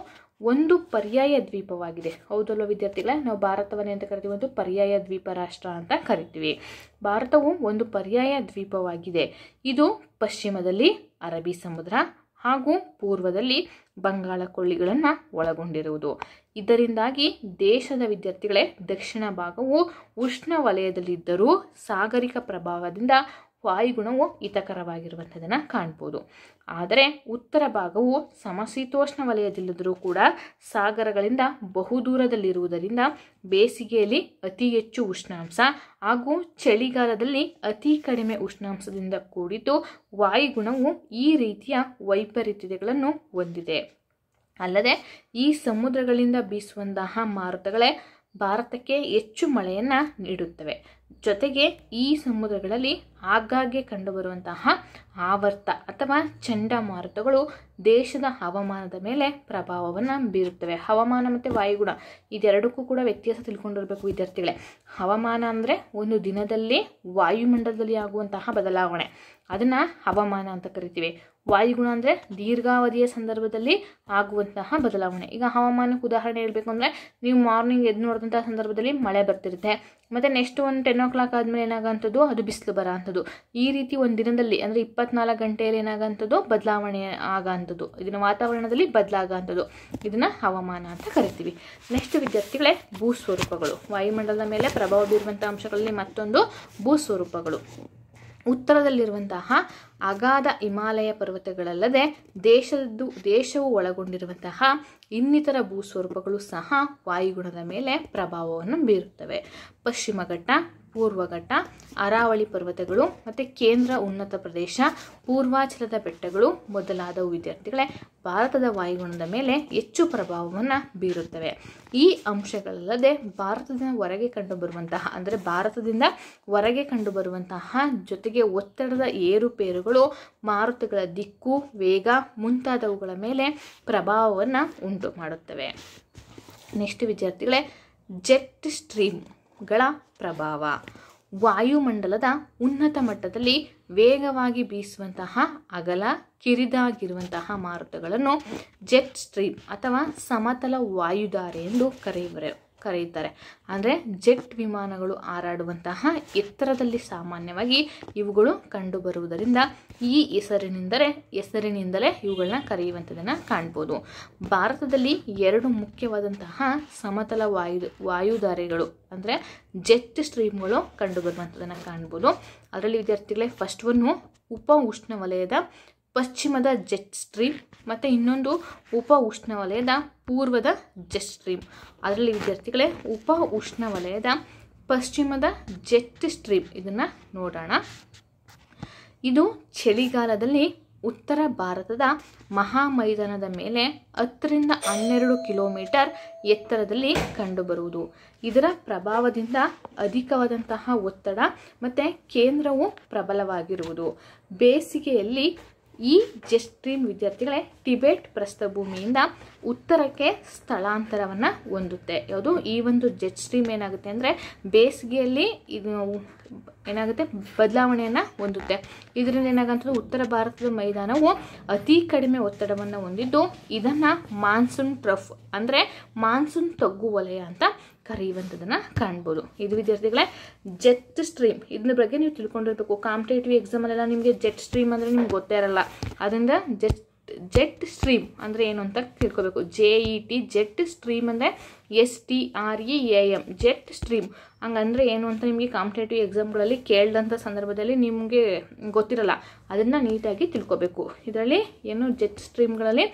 Speaker 1: ಒಂದು ಪರ್ಯಾಯ ದ್ವೀಪವಾಗಿದೆ ಹೌದಲ್ವ ವಿದ್ಯಾರ್ಥಿಗಳೇ ನಾವು ಭಾರತವನ್ನೇ ಅಂತ ಕರಿತೀವಿ ಒಂದು ಪರ್ಯಾಯ ದ್ವೀಪ ರಾಷ್ಟ್ರ ಅಂತ ಕರಿತೀವಿ ಭಾರತವು ಒಂದು ಪರ್ಯಾಯ ದ್ವೀಪವಾಗಿದೆ ಇದು ಪಶ್ಚಿಮದಲ್ಲಿ ಅರಬ್ಬಿ ಸಮುದ್ರ ಹಾಗೂ ಪೂರ್ವದಲ್ಲಿ ಬಂಗಾಳ ಕೊಳ್ಳಿಗಳನ್ನು ಒಳಗೊಂಡಿರುವುದು ಇದರಿಂದಾಗಿ ದೇಶದ ವಿದ್ಯಾರ್ಥಿಗಳೇ ದಕ್ಷಿಣ ಭಾಗವು ಉಷ್ಣ ವಲಯದಲ್ಲಿದ್ದರೂ ಸಾಗರಿಕ ಪ್ರಭಾವದಿಂದ ವಾಯುಗುಣವು ಹಿತಕರವಾಗಿರುವಂಥದ್ದನ್ನು ಕಾಣ್ಬೋದು ಆದರೆ ಉತ್ತರ ಭಾಗವು ಸಮಶೀತೋಷ್ಣ ವಲಯದಲ್ಲಿದ್ದರೂ ಕೂಡ ಸಾಗರಗಳಿಂದ ಬಹುದೂರದಲ್ಲಿರುವುದರಿಂದ ಬೇಸಿಗೆಯಲ್ಲಿ ಅತಿ ಹೆಚ್ಚು ಉಷ್ಣಾಂಶ ಹಾಗೂ ಚಳಿಗಾಲದಲ್ಲಿ ಅತಿ ಕಡಿಮೆ ಉಷ್ಣಾಂಶದಿಂದ ಕೂಡಿದ್ದು ವಾಯುಗುಣವು ಈ ರೀತಿಯ ವೈಪರೀತ್ಯತೆಗಳನ್ನು ಹೊಂದಿದೆ ಅಲ್ಲದೆ ಈ ಸಮುದ್ರಗಳಿಂದ ಬೀಸುವಂತಹ ಮಾರುತಗಳೇ ಭಾರತಕ್ಕೆ ಹೆಚ್ಚು ಮಳೆಯನ್ನು ನೀಡುತ್ತವೆ ಜೊತೆಗೆ ಈ ಸಮುದ್ರಗಳಲ್ಲಿ ಆಗಾಗ್ಗೆ ಕಂಡುಬರುವಂತಹ ಆವರ್ತ ಅಥವಾ ಚಂಡಮಾರುತಗಳು ದೇಶದ ಹವಾಮಾನದ ಮೇಲೆ ಪ್ರಭಾವವನ್ನು ಬೀರುತ್ತವೆ ಹವಾಮಾನ ಮತ್ತು ವಾಯುಗುಣ ಇದೆರಡಕ್ಕೂ ಕೂಡ ವ್ಯತ್ಯಾಸ ತಿಳ್ಕೊಂಡಿರಬೇಕು ವಿದ್ಯಾರ್ಥಿಗಳೇ ಹವಾಮಾನ ಅಂದರೆ ಒಂದು ದಿನದಲ್ಲಿ ವಾಯುಮಂಡಲದಲ್ಲಿ ಆಗುವಂತಹ ಬದಲಾವಣೆ ಅದನ್ನು ಹವಾಮಾನ ಅಂತ ಕರಿತೀವಿ ವಾಯುಗುಣ ಅಂದರೆ ದೀರ್ಘಾವಧಿಯ ಸಂದರ್ಭದಲ್ಲಿ ಆಗುವಂತಹ ಬದಲಾವಣೆ ಈಗ ಹವಾಮಾನಕ್ಕೆ ಉದಾಹರಣೆ ಹೇಳಬೇಕು ಅಂದರೆ ನೀವು ಮಾರ್ನಿಂಗ್ ಎದ್ದು ನೋಡಿದಂಥ ಸಂದರ್ಭದಲ್ಲಿ ಮಳೆ ಬರ್ತಿರುತ್ತೆ ಮತ್ತು ನೆಕ್ಸ್ಟ್ ಒಂದು ಟೆನ್ ಓ ಕ್ಲಾಕ್ ಆದಮೇಲೆ ಏನಾಗಂಥದ್ದು ಅದು ಬಿಸಿಲು ಬರೋ ಅಂಥದ್ದು ಈ ರೀತಿ ಒಂದು ದಿನದಲ್ಲಿ ಅಂದರೆ ಇಪ್ಪತ್ನಾಲ್ಕು ಗಂಟೆಯಲ್ಲಿ ಏನಾಗಂಥದ್ದು ಬದಲಾವಣೆ ಆಗೋಂಥದ್ದು ಇದನ್ನು ವಾತಾವರಣದಲ್ಲಿ ಬದಲಾಗೋಂಥದ್ದು ಇದನ್ನು ಹವಾಮಾನ ಅಂತ ಕರಿತೀವಿ ನೆಕ್ಸ್ಟ್ ವಿದ್ಯಾರ್ಥಿಗಳೇ ಭೂಸ್ವರೂಪಗಳು ವಾಯುಮಂಡಲದ ಮೇಲೆ ಪ್ರಭಾವ ಬೀರುವಂಥ ಅಂಶಗಳಲ್ಲಿ ಮತ್ತೊಂದು ಭೂಸ್ವರೂಪಗಳು ಉತ್ತರದಲ್ಲಿರುವಂತಹ ಅಗಾಧ ಹಿಮಾಲಯ ಪರ್ವತಗಳಲ್ಲದೆ ದೇಶದ್ದು ದೇಶವು ಒಳಗೊಂಡಿರುವಂತಹ ಇನ್ನಿತರ ಭೂಸ್ವರೂಪಗಳು ಸಹ ವಾಯುಗುಣದ ಮೇಲೆ ಪ್ರಭಾವವನ್ನು ಬೀರುತ್ತವೆ ಪಶ್ಚಿಮ ಘಟ್ಟ ಪೂರ್ವಘಟ್ಟ ಅರಾವಳಿ ಪರ್ವತಗಳು ಮತ್ತು ಕೇಂದ್ರ ಉನ್ನತ ಪ್ರದೇಶ ಪೂರ್ವಾಚಲದ ಬೆಟ್ಟಗಳು ಮೊದಲಾದವು ವಿದ್ಯಾರ್ಥಿಗಳೇ ಭಾರತದ ವಾಯುಗುಣದ ಮೇಲೆ ಹೆಚ್ಚು ಪ್ರಭಾವವನ್ನು ಬೀರುತ್ತವೆ ಈ ಅಂಶಗಳಲ್ಲದೆ ಭಾರತದ ಹೊರಗೆ ಕಂಡುಬರುವಂತಹ ಅಂದರೆ ಭಾರತದಿಂದ ಹೊರಗೆ ಕಂಡುಬರುವಂತಹ ಜೊತೆಗೆ ಒತ್ತಡದ ಏರುಪೇರುಗಳು ಮಾರುತಗಳ ದಿಕ್ಕು ವೇಗ ಮುಂತಾದವುಗಳ ಮೇಲೆ ಪ್ರಭಾವವನ್ನು ಉಂಟು ಮಾಡುತ್ತವೆ ನೆಕ್ಸ್ಟ್ ವಿದ್ಯಾರ್ಥಿಗಳೇ ಜೆಟ್ ಸ್ಟ್ರೀಮ್ ಗಳ ಪ್ರಭಾವ ವಾಯುಮಂಡಲದ ಉನ್ನತ ಮಟ್ಟದಲ್ಲಿ ವೇಗವಾಗಿ ಬೀಸುವಂತಹ ಅಗಲ ಕಿರಿದಾಗಿರುವಂತಹ ಮಾರುತಗಳನ್ನು ಜೆಟ್ ಸ್ಟ್ರೀಮ್ ಅಥವಾ ಸಮತಲ ವಾಯುದಾರೆ ಎಂದು ಕರೆಯುವರು ಕರೆಯುತ್ತಾರೆ ಅಂದರೆ ಜೆಟ್ ವಿಮಾನಗಳು ಹಾರಾಡುವಂತಹ ಎತ್ತರದಲ್ಲಿ ಸಾಮಾನ್ಯವಾಗಿ ಇವುಗಳು ಕಂಡುಬರುವುದರಿಂದ ಈ ಹೆಸರಿನಿಂದಲೇ ಹೆಸರಿನಿಂದಲೇ ಇವುಗಳನ್ನ ಕರೆಯುವಂಥದ್ದನ್ನು ಕಾಣ್ಬೋದು ಭಾರತದಲ್ಲಿ ಎರಡು ಮುಖ್ಯವಾದಂತಹ ಸಮತಲ ವಾಯು ವಾಯುದಾರೆಗಳು ಅಂದರೆ ಜೆಟ್ ಸ್ಟ್ರೀಮ್ಗಳು ಕಂಡುಬರುವಂಥದ್ದನ್ನು ಕಾಣ್ಬೋದು ಅದರಲ್ಲಿ ವಿದ್ಯಾರ್ಥಿಗಳೇ ಫಸ್ಟ್ ಒನ್ ಉಪ ಉಷ್ಣವಲಯದ ಪಶ್ಚಿಮದ ಜೆಟ್ ಸ್ಟ್ರೀಮ್ ಮತ್ತು ಇನ್ನೊಂದು ಉಪ ಉಷ್ಣವಲಯದ ಪೂರ್ವದ ಜೆಟ್ ಸ್ಟ್ರೀಮ್ ಅದರಲ್ಲಿ ವಿದ್ಯಾರ್ಥಿಗಳೇ ಉಪ ಉಷ್ಣವಲಯದ ಪಶ್ಚಿಮದ ಜೆಟ್ ಸ್ಟ್ರೀಮ್ ಇದನ್ನು ನೋಡೋಣ ಇದು ಚಳಿಗಾಲದಲ್ಲಿ ಉತ್ತರ ಭಾರತದ ಮಹಾ ಮೈದಾನದ ಮೇಲೆ ಹತ್ತರಿಂದ ಹನ್ನೆರಡು ಕಿಲೋಮೀಟರ್ ಎತ್ತರದಲ್ಲಿ ಕಂಡುಬರುವುದು ಇದರ ಪ್ರಭಾವದಿಂದ ಅಧಿಕವಾದಂತಹ ಒತ್ತಡ ಮತ್ತು ಕೇಂದ್ರವು ಪ್ರಬಲವಾಗಿರುವುದು ಬೇಸಿಗೆಯಲ್ಲಿ ಈ ಸ್ಟ್ರೀಮ್ ವಿದ್ಯಾರ್ಥಿಗಳೇ ಟಿಬೆಟ್ ಪ್ರಸ್ಥಭೂಮಿಯಿಂದ ಉತ್ತರಕ್ಕೆ ಸ್ಥಳಾಂತರವನ್ನು ಹೊಂದುತ್ತೆ ಯಾವುದು ಈ ಒಂದು ಜೆಟ್ ಸ್ಟ್ರೀಮ್ ಏನಾಗುತ್ತೆ ಅಂದರೆ ಬೇಸಿಗೆಯಲ್ಲಿ ಇದು ಏನಾಗುತ್ತೆ ಬದಲಾವಣೆಯನ್ನು ಹೊಂದುತ್ತೆ ಇದರಿಂದ ಏನಾಗುತ್ತೆ ಉತ್ತರ ಭಾರತದ ಮೈದಾನವು ಅತಿ ಕಡಿಮೆ ಒತ್ತಡವನ್ನು ಹೊಂದಿದ್ದು ಇದನ್ನು ಮಾನ್ಸೂನ್ ಟ್ರಫ್ ಅಂದರೆ ಮಾನ್ಸೂನ್ ತಗ್ಗು ವಲಯ ಅಂತ ಕರೆಯುವಂಥದ್ದನ್ನು ಕಾಣ್ಬೋದು ಇದು ವಿದ್ಯಾರ್ಥಿಗಳೇ ಜೆಟ್ ಸ್ಟ್ರೀಮ್ ಇದ್ರ ಬಗ್ಗೆ ನೀವು ತಿಳ್ಕೊಂಡಿರ್ಬೇಕು ಕಾಂಪಿಟೇಟಿವ್ ಎಕ್ಸಾಮಲ್ಲೆಲ್ಲ ನಿಮಗೆ ಜೆಟ್ ಸ್ಟ್ರೀಮ್ ಅಂದರೆ ನಿಮ್ಗೆ ಗೊತ್ತೇ ಇರಲ್ಲ ಅದರಿಂದ ಜೆಟ್ ಜೆಟ್ ಸ್ಟ್ರೀಮ್ ಅಂದರೆ ಏನು ಅಂತ ತಿಳ್ಕೊಬೇಕು J E T jet stream ಅಂದರೆ S T R E A M jet stream ಹಂಗಂದ್ರೆ ಏನು ಅಂತ ನಿಮಗೆ ಕಾಂಪಿಟೇಟಿವ್ ಎಕ್ಸಾಮ್ಗಳಲ್ಲಿ ಕೇಳಿದಂಥ ಸಂದರ್ಭದಲ್ಲಿ ನಿಮಗೆ ಗೊತ್ತಿರಲ್ಲ ಅದನ್ನು ನೀಟಾಗಿ ತಿಳ್ಕೊಬೇಕು ಇದರಲ್ಲಿ ಏನು ಜೆಟ್ ಸ್ಟ್ರೀಮ್ಗಳಲ್ಲಿ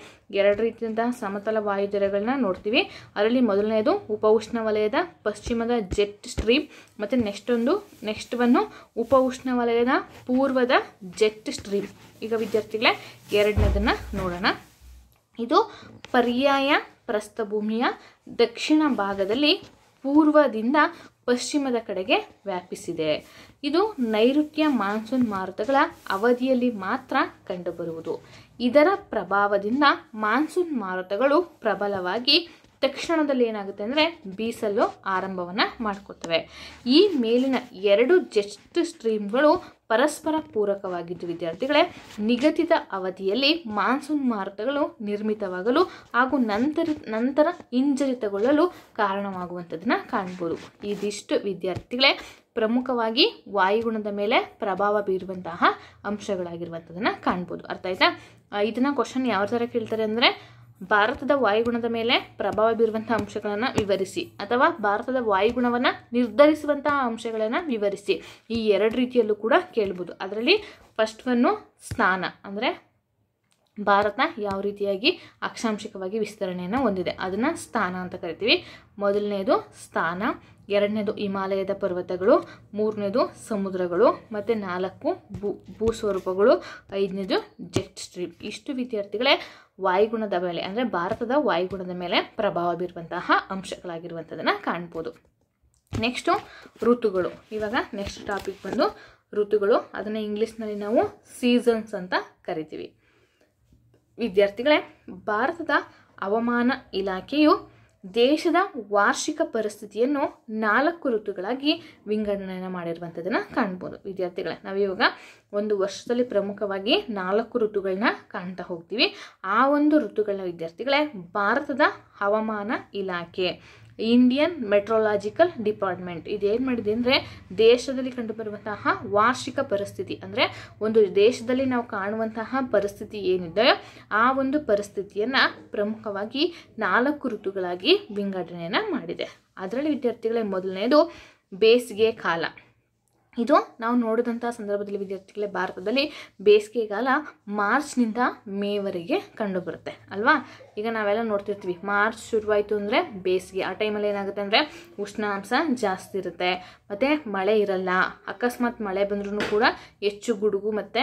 Speaker 1: ಎರಡು ರೀತಿಯಂತಹ ಸಮತಲ ವಾಯುಜಲಗಳನ್ನ ನೋಡ್ತೀವಿ ಅದರಲ್ಲಿ ಮೊದಲನೆಯದು ಉಪ ಉಷ್ಣವಲಯದ ಪಶ್ಚಿಮದ ಜೆಟ್ ಸ್ಟ್ರೀಮ್ ಮತ್ತು ನೆಕ್ಸ್ಟ್ ಒಂದು ನೆಕ್ಸ್ಟ್ ಒಂದು ಉಪ ಉಷ್ಣವಲಯದ ಪೂರ್ವದ ಜೆಟ್ ಸ್ಟ್ರೀಮ್ ಈಗ ವಿದ್ಯಾರ್ಥಿಗಳೇ ಎರಡನೇದನ್ನು ನೋಡೋಣ ಇದು ಪರ್ಯಾಯ ಪ್ರಸ್ಥಭೂಮಿಯ ದಕ್ಷಿಣ ಭಾಗದಲ್ಲಿ ಪೂರ್ವದಿಂದ ಪಶ್ಚಿಮದ ಕಡೆಗೆ ವ್ಯಾಪಿಸಿದೆ ಇದು ನೈಋತ್ಯ ಮಾನ್ಸೂನ್ ಮಾರುತಗಳ ಅವಧಿಯಲ್ಲಿ ಮಾತ್ರ ಕಂಡುಬರುವುದು ಇದರ ಪ್ರಭಾವದಿಂದ ಮಾನ್ಸೂನ್ ಮಾರುತಗಳು ಪ್ರಬಲವಾಗಿ ತಕ್ಷಣದಲ್ಲಿ ಏನಾಗುತ್ತೆ ಅಂದರೆ ಬೀಸಲು ಆರಂಭವನ್ನು ಮಾಡ್ಕೊತವೆ ಈ ಮೇಲಿನ ಎರಡು ಜೆಸ್ಟ್ ಸ್ಟ್ರೀಮ್ಗಳು ಪರಸ್ಪರ ಪೂರಕವಾಗಿದ್ದು ವಿದ್ಯಾರ್ಥಿಗಳೇ ನಿಗದಿತ ಅವಧಿಯಲ್ಲಿ ಮಾನ್ಸೂನ್ ಮಾರುತಗಳು ನಿರ್ಮಿತವಾಗಲು ಹಾಗೂ ನಂತರ ನಂತರ ಹಿಂಜರಿತಗೊಳ್ಳಲು ಕಾರಣವಾಗುವಂಥದ್ದನ್ನು ಕಾಣ್ಬೋದು ಇದಿಷ್ಟು ವಿದ್ಯಾರ್ಥಿಗಳೇ ಪ್ರಮುಖವಾಗಿ ವಾಯುಗುಣದ ಮೇಲೆ ಪ್ರಭಾವ ಬೀರುವಂತಹ ಅಂಶಗಳಾಗಿರುವಂಥದ್ದನ್ನು ಕಾಣ್ಬೋದು ಅರ್ಥ ಆಯ್ತಾ ಇದನ್ನು ಕ್ವಶನ್ ಯಾವ ಥರ ಕೇಳ್ತಾರೆ ಅಂದರೆ ಭಾರತದ ವಾಯುಗುಣದ ಮೇಲೆ ಪ್ರಭಾವ ಬೀರುವಂತಹ ಅಂಶಗಳನ್ನು ವಿವರಿಸಿ ಅಥವಾ ಭಾರತದ ವಾಯುಗುಣವನ್ನು ನಿರ್ಧರಿಸುವಂತಹ ಅಂಶಗಳನ್ನು ವಿವರಿಸಿ ಈ ಎರಡು ರೀತಿಯಲ್ಲೂ ಕೂಡ ಕೇಳ್ಬೋದು ಅದರಲ್ಲಿ ಫಸ್ಟ್ ಒನ್ನು ಸ್ನಾನ ಅಂದರೆ ಭಾರತ ಯಾವ ರೀತಿಯಾಗಿ ಅಕ್ಷಾಂಶಿಕವಾಗಿ ವಿಸ್ತರಣೆಯನ್ನು ಹೊಂದಿದೆ ಅದನ್ನು ಸ್ಥಾನ ಅಂತ ಕರಿತೀವಿ ಮೊದಲನೇದು ಸ್ಥಾನ ಎರಡನೇದು ಹಿಮಾಲಯದ ಪರ್ವತಗಳು ಮೂರನೇದು ಸಮುದ್ರಗಳು ಮತ್ತು ನಾಲ್ಕು ಭೂ ಭೂಸ್ವರೂಪಗಳು ಐದನೇದು ಜೆಟ್ ಸ್ಟ್ರೀಮ್ ಇಷ್ಟು ವಿದ್ಯಾರ್ಥಿಗಳೇ ವಾಯುಗುಣದ ಮೇಲೆ ಅಂದರೆ ಭಾರತದ ವಾಯುಗುಣದ ಮೇಲೆ ಪ್ರಭಾವ ಬೀರುವಂತಹ ಅಂಶಗಳಾಗಿರುವಂಥದ್ದನ್ನು ಕಾಣ್ಬೋದು ನೆಕ್ಸ್ಟು ಋತುಗಳು ಇವಾಗ ನೆಕ್ಸ್ಟ್ ಟಾಪಿಕ್ ಬಂದು ಋತುಗಳು ಅದನ್ನು ಇಂಗ್ಲೀಷ್ನಲ್ಲಿ ನಾವು ಸೀಸನ್ಸ್ ಅಂತ ಕರಿತೀವಿ ವಿದ್ಯಾರ್ಥಿಗಳೇ ಭಾರತದ ಹವಾಮಾನ ಇಲಾಖೆಯು ದೇಶದ ವಾರ್ಷಿಕ ಪರಿಸ್ಥಿತಿಯನ್ನು ನಾಲ್ಕು ಋತುಗಳಾಗಿ ವಿಂಗಡಣೆ ಮಾಡಿರುವಂಥದ್ದನ್ನು ಕಾಣ್ಬೋದು ವಿದ್ಯಾರ್ಥಿಗಳೇ ನಾವಿವಾಗ ಒಂದು ವರ್ಷದಲ್ಲಿ ಪ್ರಮುಖವಾಗಿ ನಾಲ್ಕು ಋತುಗಳನ್ನ ಕಾಣ್ತಾ ಹೋಗ್ತೀವಿ ಆ ಒಂದು ಋತುಗಳನ್ನ ವಿದ್ಯಾರ್ಥಿಗಳೇ ಭಾರತದ ಹವಾಮಾನ ಇಲಾಖೆ ಇಂಡಿಯನ್ ಮೆಟ್ರೋಲಾಜಿಕಲ್ ಡಿಪಾರ್ಟ್ಮೆಂಟ್ ಇದು ಏನು ಮಾಡಿದೆ ಅಂದರೆ ದೇಶದಲ್ಲಿ ಕಂಡುಬರುವಂತಹ ವಾರ್ಷಿಕ ಪರಿಸ್ಥಿತಿ ಅಂದರೆ ಒಂದು ದೇಶದಲ್ಲಿ ನಾವು ಕಾಣುವಂತಹ ಪರಿಸ್ಥಿತಿ ಏನಿದೆ ಆ ಒಂದು ಪರಿಸ್ಥಿತಿಯನ್ನು ಪ್ರಮುಖವಾಗಿ ನಾಲ್ಕು ಋತುಗಳಾಗಿ ವಿಂಗಡಣೆಯನ್ನು ಮಾಡಿದೆ ಅದರಲ್ಲಿ ವಿದ್ಯಾರ್ಥಿಗಳೇ ಮೊದಲನೇದು ಬೇಸಿಗೆ ಕಾಲ ಇದು ನಾವು ನೋಡಿದಂಥ ಸಂದರ್ಭದಲ್ಲಿ ವಿದ್ಯಾರ್ಥಿಗಳೇ ಭಾರತದಲ್ಲಿ ಬೇಸಿಗೆಗಾಲ ಮಾರ್ಚ್ನಿಂದ ಮೇವರೆಗೆ ಕಂಡುಬರುತ್ತೆ ಅಲ್ವಾ ಈಗ ನಾವೆಲ್ಲ ನೋಡ್ತಿರ್ತೀವಿ ಮಾರ್ಚ್ ಶುರುವಾಯಿತು ಅಂದರೆ ಬೇಸಿಗೆ ಆ ಟೈಮಲ್ಲಿ ಏನಾಗುತ್ತೆ ಅಂದರೆ ಉಷ್ಣಾಂಶ ಜಾಸ್ತಿ ಇರುತ್ತೆ ಮತ್ತು ಮಳೆ ಇರಲ್ಲ ಅಕಸ್ಮಾತ್ ಮಳೆ ಬಂದ್ರೂ ಕೂಡ ಹೆಚ್ಚು ಗುಡುಗು ಮತ್ತು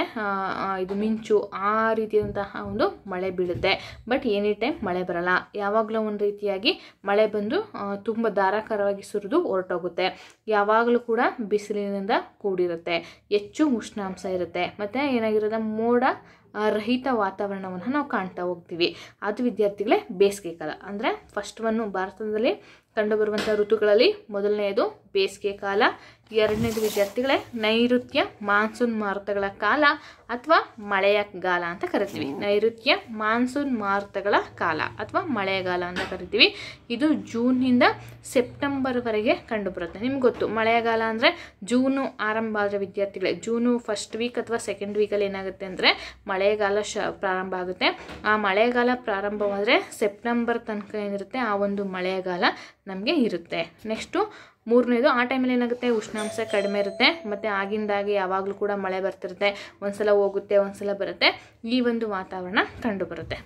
Speaker 1: ಇದು ಮಿಂಚು ಆ ರೀತಿಯಾದಂತಹ ಒಂದು ಮಳೆ ಬೀಳುತ್ತೆ ಬಟ್ ಎನಿ ಟೈಮ್ ಮಳೆ ಬರಲ್ಲ ಯಾವಾಗಲೂ ಒಂದು ರೀತಿಯಾಗಿ ಮಳೆ ಬಂದು ತುಂಬ ಧಾರಾಕಾರವಾಗಿ ಸುರಿದು ಹೊರಟೋಗುತ್ತೆ ಯಾವಾಗಲೂ ಕೂಡ ಬಿಸಿಲಿನಿಂದ ಕೂಡಿರುತ್ತೆ ಹೆಚ್ಚು ಉಷ್ಣಾಂಶ ಇರುತ್ತೆ ಮತ್ತು ಏನಾಗಿರೋದ ಮೋಡ ರಹಿತ ವಾತಾವರಣವನ್ನು ನಾವು ಕಾಣ್ತಾ ಹೋಗ್ತೀವಿ ಅದು ವಿದ್ಯಾರ್ಥಿಗಳೇ ಬೇಸಿಗೆ ಕಾಲ ಅಂದರೆ ಫಸ್ಟ್ ಒನ್ನು ಭಾರತದಲ್ಲಿ ಕಂಡುಬರುವಂಥ ಋತುಗಳಲ್ಲಿ ಮೊದಲನೆಯದು ಬೇಸಿಗೆ ಕಾಲ ಎರಡನೇದು ವಿದ್ಯಾರ್ಥಿಗಳೇ ನೈಋತ್ಯ ಮಾನ್ಸೂನ್ ಮಾರುತಗಳ ಕಾಲ ಅಥವಾ ಮಳೆಯ ಕಾಲ ಅಂತ ಕರಿತೀವಿ ನೈಋತ್ಯ ಮಾನ್ಸೂನ್ ಮಾರುತಗಳ ಕಾಲ ಅಥವಾ ಮಳೆಗಾಲ ಅಂತ ಕರಿತೀವಿ ಇದು ಜೂನ್ನಿಂದ ಸೆಪ್ಟೆಂಬರ್ವರೆಗೆ ಕಂಡುಬರುತ್ತೆ ನಿಮ್ಗೆ ಗೊತ್ತು ಮಳೆಗಾಲ ಅಂದರೆ ಜೂನು ಆರಂಭ ಆದರೆ ವಿದ್ಯಾರ್ಥಿಗಳೇ ಜೂನು ಫಸ್ಟ್ ವೀಕ್ ಅಥವಾ ಸೆಕೆಂಡ್ ವೀಕಲ್ಲಿ ಏನಾಗುತ್ತೆ ಅಂದರೆ ಮಳೆಗಾಲ ಶ ಪ್ರಾರಂಭ ಆಗುತ್ತೆ ಆ ಮಳೆಗಾಲ ಪ್ರಾರಂಭವಾದರೆ ಸೆಪ್ಟೆಂಬರ್ ತನಕ ಏನಿರುತ್ತೆ ಆ ಒಂದು ಮಳೆಗಾಲ ನಮಗೆ ಇರುತ್ತೆ ನೆಕ್ಸ್ಟು ಮೂರನೇದು ಆ ಟೈಮಲ್ಲಿ ಏನಾಗುತ್ತೆ ಉಷ್ಣಾಂಶ ಕಡಿಮೆ ಇರುತ್ತೆ ಮತ್ತು ಆಗಿಂದಾಗಿ ಯಾವಾಗಲೂ ಕೂಡ ಮಳೆ ಬರ್ತಿರುತ್ತೆ ಒಂದು ಸಲ ಹೋಗುತ್ತೆ ಒಂದು ಸಲ ಬರುತ್ತೆ ಈ ಒಂದು ವಾತಾವರಣ ಕಂಡು ಬರುತ್ತೆ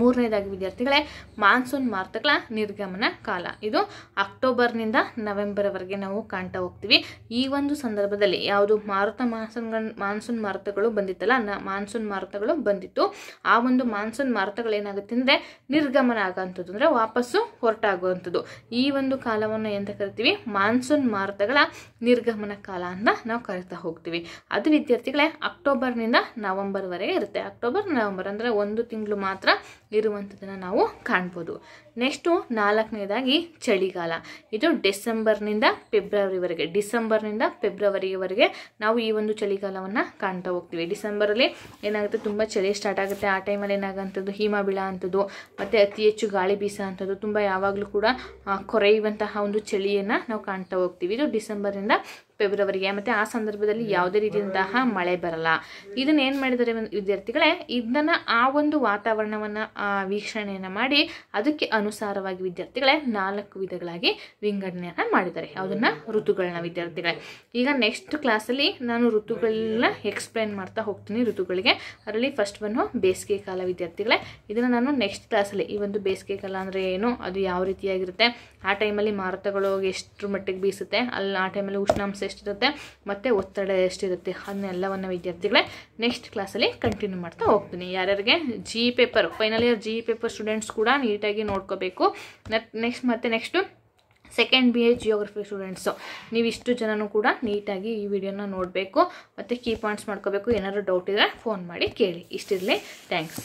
Speaker 1: ಮೂರನೇದಾಗಿ ವಿದ್ಯಾರ್ಥಿಗಳೇ ಮಾನ್ಸೂನ್ ಮಾರುತಗಳ ನಿರ್ಗಮನ ಕಾಲ ಇದು ಅಕ್ಟೋಬರ್ನಿಂದ ನವೆಂಬರ್ವರೆಗೆ ನಾವು ಕಾಣ್ತಾ ಹೋಗ್ತೀವಿ ಈ ಒಂದು ಸಂದರ್ಭದಲ್ಲಿ ಯಾವುದು ಮಾರುತ ಮಾನ್ಸೂನ್ಗಳ ಮಾನ್ಸೂನ್ ಮಾರುತಗಳು ಬಂದಿತ್ತಲ್ಲ ನ ಮಾನ್ಸೂನ್ ಮಾರುತಗಳು ಬಂದಿತ್ತು ಆ ಒಂದು ಮಾನ್ಸೂನ್ ಏನಾಗುತ್ತೆ ಅಂದರೆ ನಿರ್ಗಮನ ಆಗೋವಂಥದ್ದು ಅಂದರೆ ವಾಪಸ್ಸು ಹೊರಟಾಗುವಂಥದ್ದು ಈ ಒಂದು ಕಾಲವನ್ನು ಎಂತ ಕರಿತೀವಿ ಮಾನ್ಸೂನ್ ಮಾರುತಗಳ ನಿರ್ಗಮನ ಕಾಲ ಅಂತ ನಾವು ಕರಿತಾ ಹೋಗ್ತೀವಿ ಅದು ವಿದ್ಯಾರ್ಥಿಗಳೇ ಅಕ್ಟೋಬರ್ನಿಂದ ನವಂಬರ್ವರೆಗೆ ಇರುತ್ತೆ ಅಕ್ಟೋಬರ್ ನವಂಬರ್ ಅಂದರೆ ಒಂದು ತಿಂಗಳು ಮಾತ್ರ ಇರುವಂಥದ್ದನ್ನು ನಾವು ಕಾಣ್ಬೋದು ನೆಕ್ಸ್ಟು ನಾಲ್ಕನೇದಾಗಿ ಚಳಿಗಾಲ ಇದು ಡಿಸೆಂಬರ್ನಿಂದ ಫೆಬ್ರವರಿವರೆಗೆ ಡಿಸೆಂಬರ್ನಿಂದ ಫೆಬ್ರವರಿವರೆಗೆ ನಾವು ಈ ಒಂದು ಚಳಿಗಾಲವನ್ನು ಕಾಣ್ತಾ ಹೋಗ್ತೀವಿ ಡಿಸೆಂಬರಲ್ಲಿ ಏನಾಗುತ್ತೆ ತುಂಬ ಚಳಿ ಸ್ಟಾರ್ಟ್ ಆಗುತ್ತೆ ಆ ಟೈಮಲ್ಲಿ ಏನಾಗಂಥದ್ದು ಹಿಮ ಅಂಥದ್ದು ಮತ್ತು ಅತಿ ಹೆಚ್ಚು ಗಾಳಿ ಬೀಸುವಂಥದ್ದು ಅಂಥದ್ದು ತುಂಬ ಯಾವಾಗಲೂ ಕೂಡ ಕೊರೆಯುವಂತಹ ಒಂದು ಚಳಿಯನ್ನು ನಾವು ಕಾಣ್ತಾ ಹೋಗ್ತೀವಿ ಇದು ಡಿಸೆಂಬರಿಂದ ಫೆಬ್ರವರಿಗೆ ಮತ್ತೆ ಆ ಸಂದರ್ಭದಲ್ಲಿ ಯಾವುದೇ ರೀತಿಯಂತಹ ಮಳೆ ಬರಲ್ಲ ಇದನ್ನ ಏನ್ ಮಾಡಿದ್ದಾರೆ ವಿದ್ಯಾರ್ಥಿಗಳೇ ಇದನ್ನ ಆ ಒಂದು ವಾತಾವರಣವನ್ನ ವೀಕ್ಷಣೆಯನ್ನ ಮಾಡಿ ಅದಕ್ಕೆ ಅನುಸಾರವಾಗಿ ವಿದ್ಯಾರ್ಥಿಗಳೇ ನಾಲ್ಕು ವಿಧಗಳಾಗಿ ವಿಂಗಡಣೆಯನ್ನ ಮಾಡಿದ್ದಾರೆ ಯಾವ್ದನ್ನ ಋತುಗಳನ್ನ ವಿದ್ಯಾರ್ಥಿಗಳೇ ಈಗ ನೆಕ್ಸ್ಟ್ ಕ್ಲಾಸಲ್ಲಿ ನಾನು ಋತುಗಳನ್ನ ಎಕ್ಸ್ಪ್ಲೈನ್ ಮಾಡ್ತಾ ಹೋಗ್ತೀನಿ ಋತುಗಳಿಗೆ ಅದರಲ್ಲಿ ಫಸ್ಟ್ ಬಂದು ಬೇಸಿಗೆ ಕಾಲ ವಿದ್ಯಾರ್ಥಿಗಳೇ ಇದನ್ನ ನಾನು ನೆಕ್ಸ್ಟ್ ಕ್ಲಾಸಲ್ಲಿ ಈ ಒಂದು ಬೇಸಿಗೆ ಕಾಲ ಅಂದ್ರೆ ಏನು ಅದು ಯಾವ ರೀತಿಯಾಗಿರುತ್ತೆ ಆ ಟೈಮಲ್ಲಿ ಮಾರುತಗಳು ಎಷ್ಟು ಮಟ್ಟಿಗೆ ಬೀಸುತ್ತೆ ಅಲ್ಲಿ ಆ ಟೈಮಲ್ಲಿ ಉಷ್ಣಾಂಶ ಎಷ್ಟಿರುತ್ತೆ ಮತ್ತು ಒತ್ತಡ ಎಷ್ಟಿರುತ್ತೆ ಅದನ್ನೆಲ್ಲವನ್ನು ವಿದ್ಯಾರ್ಥಿಗಳೇ ನೆಕ್ಸ್ಟ್ ಕ್ಲಾಸಲ್ಲಿ ಕಂಟಿನ್ಯೂ ಮಾಡ್ತಾ ಹೋಗ್ತೀನಿ ಯಾರ್ಯಾರಿಗೆ G paper final year G paper students ಕೂಡ ನೀಟಾಗಿ ನೋಡ್ಕೋಬೇಕು ನೆಕ್ಸ್ಟ್ ಮತ್ತು next second B A geography students ನೀವು ಇಷ್ಟು ಜನನೂ ಕೂಡ ನೀಟಾಗಿ ಈ ವಿಡಿಯೋನ ನೋಡಬೇಕು ಮತ್ತು ಕೀ ಪಾಯಿಂಟ್ಸ್ ಮಾಡ್ಕೋಬೇಕು ಏನಾದರೂ ಡೌಟ್ ಇದ್ದರೆ ಫೋನ್ ಮಾಡಿ ಕೇಳಿ ಇಷ್ಟಿರಲಿ ಥ್ಯಾಂಕ್ಸ್